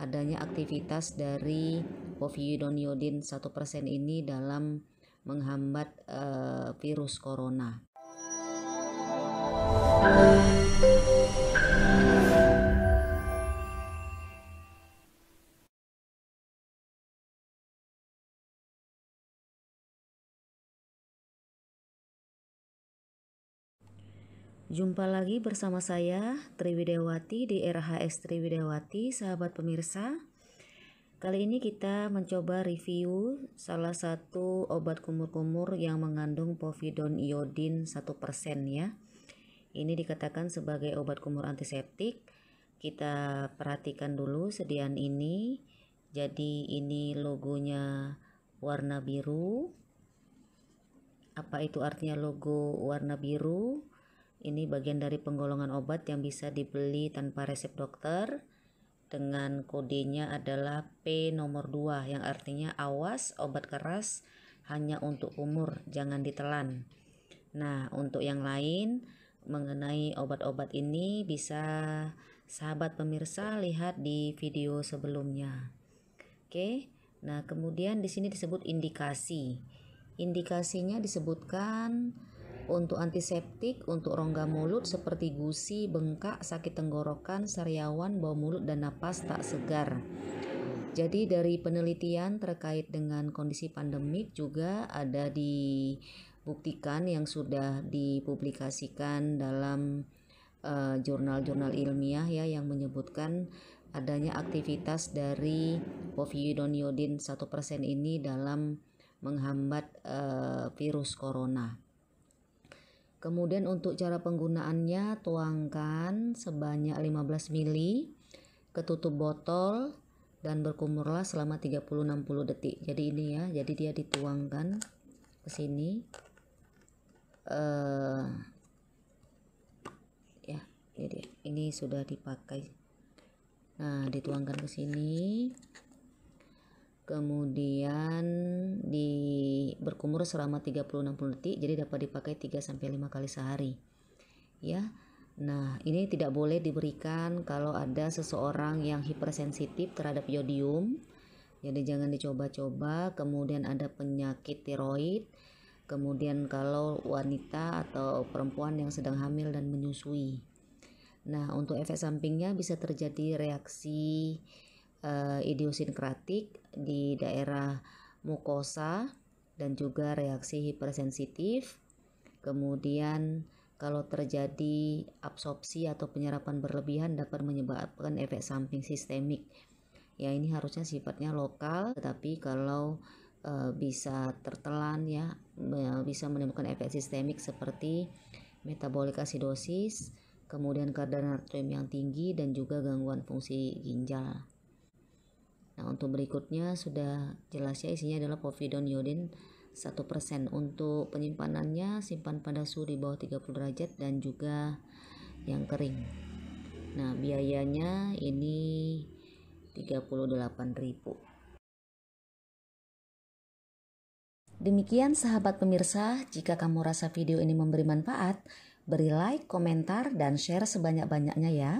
adanya aktivitas dari povidoniodin 1% ini dalam menghambat uh, virus corona. Jumpa lagi bersama saya Triwidewati di RHS Triwidewati, sahabat pemirsa. Kali ini kita mencoba review salah satu obat kumur-kumur yang mengandung povidon iodin 1% ya. Ini dikatakan sebagai obat kumur antiseptik. Kita perhatikan dulu sediaan ini. Jadi ini logonya warna biru. Apa itu artinya logo warna biru? Ini bagian dari penggolongan obat yang bisa dibeli tanpa resep dokter dengan kodenya adalah P nomor 2 yang artinya awas obat keras hanya untuk umur jangan ditelan. Nah, untuk yang lain mengenai obat-obat ini bisa sahabat pemirsa lihat di video sebelumnya. Oke. Nah, kemudian di sini disebut indikasi. Indikasinya disebutkan untuk antiseptik untuk rongga mulut seperti gusi, bengkak, sakit tenggorokan, sariawan, bau mulut dan napas tak segar. Jadi dari penelitian terkait dengan kondisi pandemik juga ada dibuktikan yang sudah dipublikasikan dalam eh, jurnal-jurnal uh, ilmiah ya yang menyebutkan adanya aktivitas dari povidoniodin 1% ini dalam menghambat uh, virus corona. Kemudian untuk cara penggunaannya tuangkan sebanyak 15 ml ke tutup botol dan berkumurlah selama 30-60 detik. Jadi ini ya, jadi dia dituangkan ke sini. Uh, ya, jadi ini sudah dipakai. Nah, dituangkan ke sini. Kemudian di berkumur selama 30-60 detik jadi dapat dipakai 3 5 kali sehari. Ya. Nah, ini tidak boleh diberikan kalau ada seseorang yang hipersensitif terhadap yodium. Jadi jangan dicoba-coba, kemudian ada penyakit tiroid. Kemudian kalau wanita atau perempuan yang sedang hamil dan menyusui. Nah, untuk efek sampingnya bisa terjadi reaksi uh, idiosinkratik di daerah mukosa dan juga reaksi hipersensitif. Kemudian kalau terjadi absorpsi atau penyerapan berlebihan dapat menyebabkan efek samping sistemik. Ya, ini harusnya sifatnya lokal, tetapi kalau e, bisa tertelan ya bisa menimbulkan efek sistemik seperti metabolik asidosis, kemudian kadar natrium yang tinggi dan juga gangguan fungsi ginjal. Nah, untuk berikutnya sudah jelas ya isinya adalah povidon iodin 1%. Untuk penyimpanannya simpan pada suhu di bawah 30 derajat dan juga yang kering. Nah, biayanya ini 38.000. Demikian sahabat pemirsa, jika kamu rasa video ini memberi manfaat, Beri like, komentar, dan share sebanyak-banyaknya ya,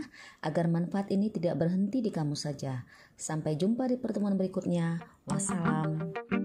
agar manfaat ini tidak berhenti di kamu saja. Sampai jumpa di pertemuan berikutnya. Wassalam.